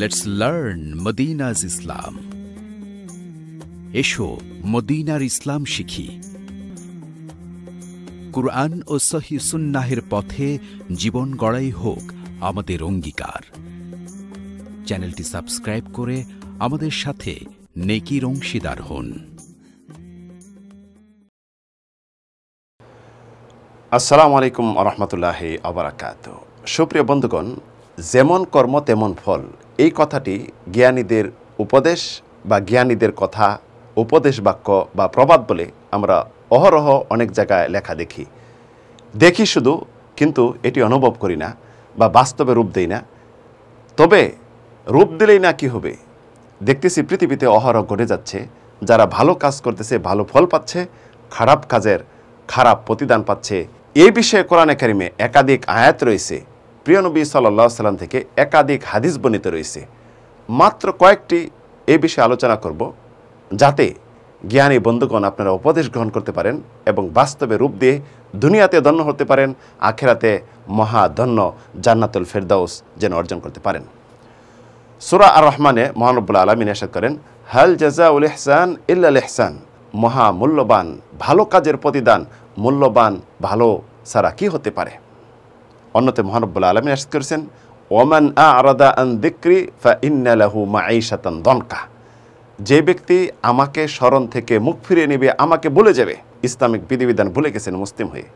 Let's learn মদিনাজ ইসলাম এসো মদিনার ইসলাম শিখি কুরআন ও সহি সুন্নাহের পথে জীবন গড়াই হোক আমাদের অঙ্গীকার চ্যানেলটি সাবস্ক্রাইব করে আমাদের সাথে নেকির অংশীদার হন আসসালামু আলাইকুম রহমতুল্লাহ আবরাকাত সুপ্রিয় বন্ধুগণ যেমন কর্ম তেমন ফল এই কথাটি জ্ঞানীদের উপদেশ বা জ্ঞানীদের কথা উপদেশ বাক্য বা প্রবাদ বলে আমরা অহরহ অনেক জায়গায় লেখা দেখি দেখি শুধু কিন্তু এটি অনুভব করি না বা বাস্তবে রূপ দেই না তবে রূপ দিলেই না কি হবে দেখতেছি পৃথিবীতে অহরহ ঘটে যাচ্ছে যারা ভালো কাজ করতেছে ভালো ফল পাচ্ছে খারাপ কাজের খারাপ প্রতিদান পাচ্ছে এই বিষয়ে কোরআন একাডেমি একাধিক আয়াত রয়েছে প্রিয়নবী সাল্লাহ সাল্লাম থেকে একাধিক হাদিস বনিত রয়েছে মাত্র কয়েকটি এ বিষয়ে আলোচনা করব যাতে জ্ঞানী বন্ধুগণ আপনারা উপদেশ গ্রহণ করতে পারেন এবং বাস্তবে রূপ দিয়ে দুনিয়াতে ধন্য হতে পারেন আখেরাতে মহাধন্য জান্নাতুল ফেরদাউস যেন অর্জন করতে পারেন সুরা আর রহমানে মহানবুল্লা আলমিন এসে করেন হাল জাজা উল এহসান ইল্লা এহসান মহা মূল্যবান ভালো কাজের প্রতিদান মূল্যবান ভালো ছাড়া কি হতে পারে অন্যতে মহানব্বুল আলমী আশ করেছেন ওমান আরাদা আন দিক্রি ফা ইন্নালাহু মাঈশাতান দনকা যে ব্যক্তি আমাকে স্মরণ থেকে মুখ ফিরিয়ে নেবে আমাকে বলে যাবে ইসলামিক বিধিবিধান ভুলে গেছেন মুসলিম হয়ে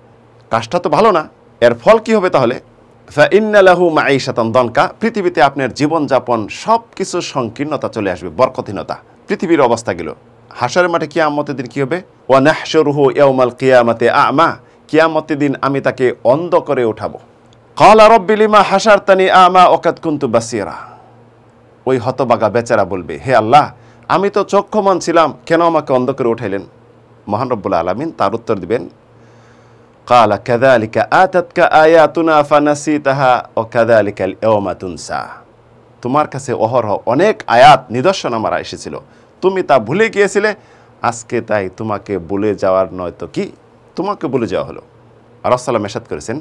কাজটা তো ভালো না এর ফল কি হবে তাহলে ফা ইন্নালাহু মাঈশাতান দনকা পৃথিবীতে আপনার জীবনযাপন সব কিছু সংকীর্ণতা চলে আসবে বরকতহীনতা পৃথিবীর অবস্থা গেল হাসার মাঠে কিয়ামতের দিন কী হবে ওয়ানাহশরুহু ইয়াউমাল কিয়ামাতে আমা কিয়ামতের দিন আমি তাকে অন্ধ করে উঠাবো কাল কালা রব্বিলিমা হাসার তানি আমা ওকাত কুন্তু বাসিরা ওই হতবাগা বেচারা বলবে হে আল্লাহ আমি তো চক্ষমান ছিলাম কেন আমাকে অন্ধ করে উঠাইলেন মহানব্বুল আলমিন তার উত্তর দিবেন কাল কালা কাদালিকা আতাতকা আয়াতুনা ফানাসি তাহা ও আলিকাল কাদালিকাল এওমাতুনসা তোমার কাছে অহরহ অনেক আয়াত নিদর্শন আমার এসেছিল তুমি তা ভুলে গিয়েছিলে আজকে তাই তোমাকে বলে যাওয়ার নয়তো কি তোমাকে বলে যাওয়া হলো আর সালাম এসাদ করেছেন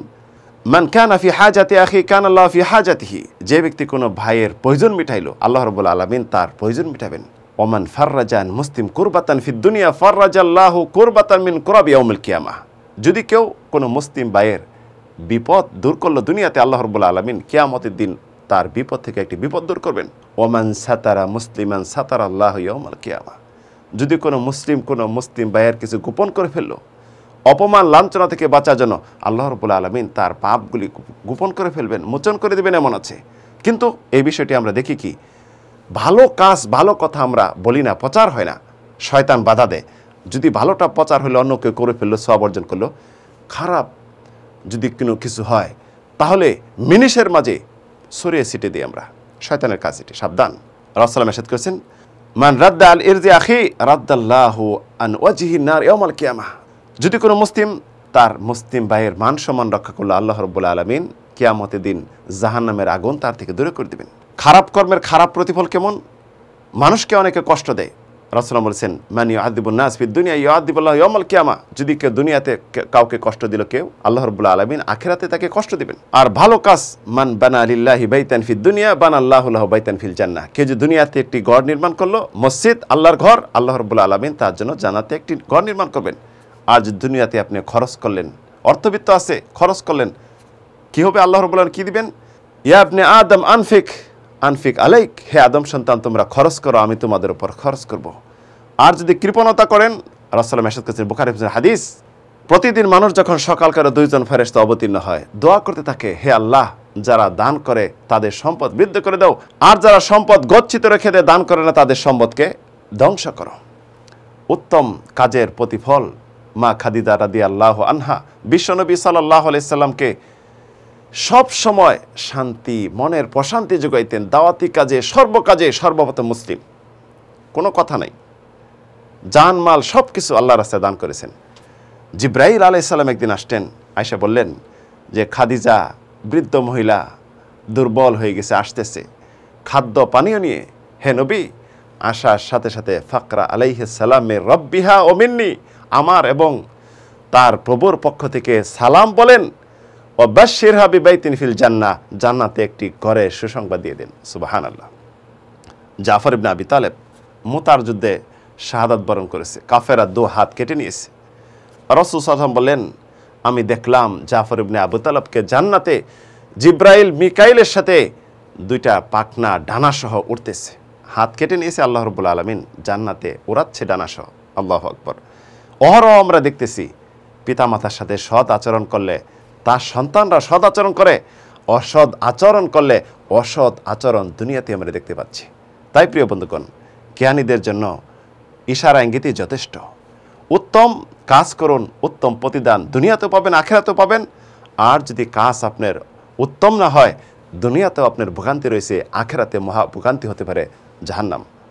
মান কানা ফি হাজাতে আখি কান আল্লাহ ফি হাজাতিহি যে ব্যক্তি কোনো ভাইয়ের প্রয়োজন মিঠাইল আল্লাহ রবুল আলমিন তার প্রয়োজন মিটাবেন ওমান ফাররাজান মুসলিম কুরবাতান ফি দুনিয়া আল্লাহ কুরবাতান মিন কুরাবি অমুল কিয়ামা যদি কেউ কোনো মুসলিম ভাইয়ের বিপদ দূর করলো দুনিয়াতে আল্লাহ রবুল আলমিন কিয়ামতের দিন তার বিপদ থেকে একটি বিপদ দূর করবেন ওমান সাতারা মুসলিমান সাতার আল্লাহ ইয়মাল কিয়ামা যদি কোনো মুসলিম কোনো মুসলিম ভাইয়ের কিছু গোপন করে ফেললো অপমান লাঞ্ছনা থেকে বাঁচার জন্য আল্লাহ রবুল্লা আলমিন তার পাপগুলি গোপন করে ফেলবেন মোচন করে দেবেন এমন আছে কিন্তু এই বিষয়টি আমরা দেখি কি ভালো কাজ ভালো কথা আমরা বলি না প্রচার হয় না শয়তান বাধা দেয় যদি ভালোটা প্রচার হলে অন্য কেউ করে ফেললো সব অর্জন করলো খারাপ যদি কোনো কিছু হয় তাহলে মিনিশের মাঝে সরিয়ে সিটে দিই আমরা শয়তানের কাজ এটি সাবধান রাসালাম এসাদ করেছেন মান রাদ্দা আল ইরজি আখি রাদ্দাল্লাহ আন ওয়াজিহি নার ইয়ামাল কিয়ামাহ যদি কোনো মুসলিম তার মুসলিম ভাইয়ের মান সম্মান রক্ষা করলো আল্লাহ রব্বুল আলমিন কেয়ামতে দিন জাহান্নামের আগুন তার থেকে দূরে করে দেবেন খারাপ কর্মের খারাপ প্রতিফল কেমন মানুষকে অনেকে কষ্ট দেয় রসলাম বলছেন মানি আদিবুল্নাসফির দুনিয়া ইয়াদিবুল্লাহ ইয়মল কিয়ামা যদি কেউ দুনিয়াতে কাউকে কষ্ট দিল কেউ আল্লাহ রবুল্লা আলমিন আখেরাতে তাকে কষ্ট দিবেন আর ভালো কাজ মান বানা আলিল্লাহি বাইতানফির দুনিয়া বান আল্লাহুল্লাহ বাইতানফিল জান্না কেউ যে দুনিয়াতে একটি গড় নির্মাণ করলো মসজিদ আল্লাহর ঘর আল্লাহ রবুল্লা আলমিন তার জন্য জানাতে একটি ঘর নির্মাণ করবেন আজ দুনিয়াতে আপনি খরচ করলেন অর্থবিত্ত আছে খরচ করলেন কি হবে আল্লাহর বলেন কী দিবেন ইয়া আপনি আদম আনফিক আনফিক আলাইক হে আদম সন্তান তোমরা খরচ করো আমি তোমাদের উপর খরচ করব। আর যদি কৃপণতা করেন রাসাল্লাম মেসাদ করছেন বুখারি হাদিস প্রতিদিন মানুষ যখন সকালকার দুইজন ফেরেস্ত অবতীর্ণ হয় দোয়া করতে থাকে হে আল্লাহ যারা দান করে তাদের সম্পদ বৃদ্ধি করে দাও আর যারা সম্পদ গচ্ছিত রেখে দেয় দান করে না তাদের সম্পদকে ধ্বংস করো উত্তম কাজের প্রতিফল মা খাদিদা রাদি আল্লাহ আনহা বিশ্বনবী সাল্লাহ আলাইসাল্লামকে সব সময় শান্তি মনের প্রশান্তি যোগাইতেন দাওয়াতি কাজে সর্বকাজে সর্বপ্রথম মুসলিম কোনো কথা নাই জানমাল সব কিছু আল্লাহ রাস্তায় দান করেছেন জিব্রাহিল সাল্লাম একদিন আসতেন আয়সা বললেন যে খাদিজা বৃদ্ধ মহিলা দুর্বল হয়ে গেছে আসতেছে খাদ্য পানীয় নিয়ে হে নবী আসার সাথে সাথে ফাকরা আলাইহ সালামের রব্বিহা মিন্নি আমার এবং তার প্রভুর পক্ষ থেকে সালাম বলেন অব্যাশের হাবি বাইতিন ফিল জান্না জান্নাতে একটি ঘরে সুসংবাদ দিয়ে দেন সুবাহান আল্লাহ জাফর ইবনা আবি তালেব মোতার যুদ্ধে শাহাদাত বরণ করেছে কাফেরা দু হাত কেটে নিয়েছে রসুল সালাম বলেন আমি দেখলাম জাফর ইবনে আবু তালেবকে জান্নাতে জিব্রাইল মিকাইলের সাথে দুইটা পাখনা ডানাসহ উঠতেছে হাত কেটে নিয়েছে আল্লাহ রবুল আলমিন জান্নাতে উড়াচ্ছে ডানাসহ আল্লাহ আকবর অহরহ আমরা দেখতেছি পিতামাতার সাথে সৎ আচরণ করলে তার সন্তানরা সৎ আচরণ করে অসৎ আচরণ করলে অসৎ আচরণ দুনিয়াতে আমরা দেখতে পাচ্ছি তাই প্রিয় বন্ধুগণ জ্ঞানীদের জন্য ইশারা ইঙ্গিতই যথেষ্ট উত্তম কাজ করুন উত্তম প্রতিদান দুনিয়াতেও পাবেন আখেরাতেও পাবেন আর যদি কাজ আপনার উত্তম না হয় দুনিয়াতেও আপনার ভোগান্তি রয়েছে আখেরাতে মহা ভোগান্তি হতে পারে জাহান্নাম